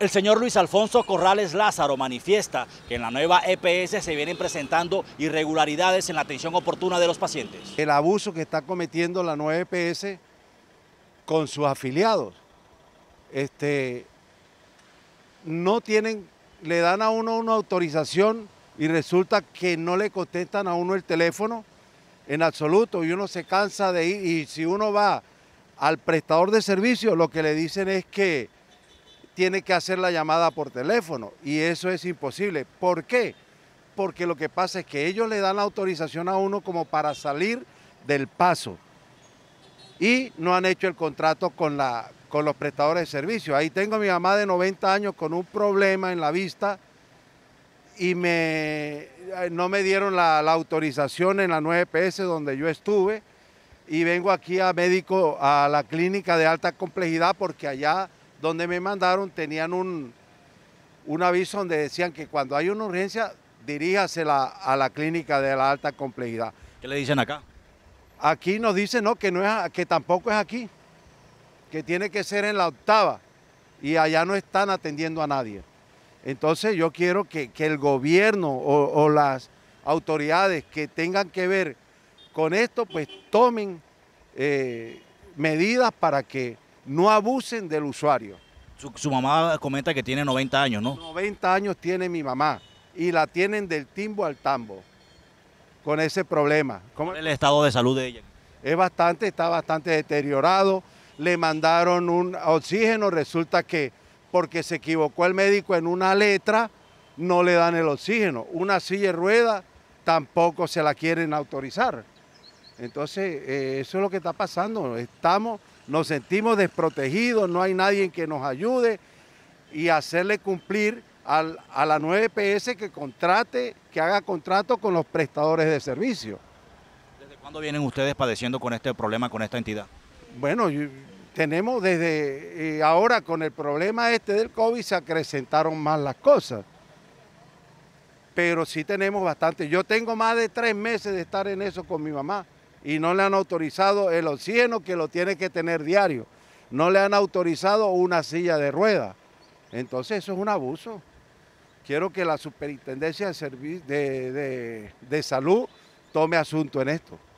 El señor Luis Alfonso Corrales Lázaro manifiesta que en la nueva EPS se vienen presentando irregularidades en la atención oportuna de los pacientes. El abuso que está cometiendo la nueva EPS con sus afiliados, este, no tienen, le dan a uno una autorización y resulta que no le contestan a uno el teléfono en absoluto y uno se cansa de ir y si uno va al prestador de servicio lo que le dicen es que tiene que hacer la llamada por teléfono y eso es imposible. ¿Por qué? Porque lo que pasa es que ellos le dan la autorización a uno como para salir del paso y no han hecho el contrato con, la, con los prestadores de servicio. Ahí tengo a mi mamá de 90 años con un problema en la vista y me, eh, no me dieron la, la autorización en la 9PS e donde yo estuve y vengo aquí a médico a la clínica de alta complejidad porque allá donde me mandaron tenían un, un aviso donde decían que cuando hay una urgencia, diríjasela a la clínica de la alta complejidad. ¿Qué le dicen acá? Aquí nos dicen no, que, no es, que tampoco es aquí, que tiene que ser en la octava y allá no están atendiendo a nadie. Entonces yo quiero que, que el gobierno o, las autoridades que tengan que ver con esto, pues tomen eh, medidas para que no abusen del usuario. Su, mamá comenta que tiene 90 años, ¿no? 90 años tiene mi mamá y la tienen del timbo al tambo con ese problema. ¿Cómo? ¿El estado de salud de ella? Es bastante, está bastante deteriorado. Le mandaron un oxígeno, resulta que porque se equivocó el médico en una letra, no le dan el oxígeno. Una silla de rueda tampoco se la quieren autorizar. Entonces, eh, eso es lo que está pasando. Estamos nos sentimos desprotegidos, no hay nadie que nos ayude y hacerle cumplir a la 9PS que contrate, que haga contrato con los prestadores de servicio. ¿Desde cuándo vienen ustedes padeciendo con este problema, con esta entidad? Bueno, tenemos desde eh, ahora con el problema este del COVID se acrecentaron más las cosas. Pero sí tenemos bastante. Yo tengo más de tres meses de estar en eso con mi mamá y no le han autorizado el oxígeno que lo tiene que tener diario. No le han autorizado una silla de ruedas. Entonces eso es un abuso. Quiero que la superintendencia de, de salud tome asunto en esto.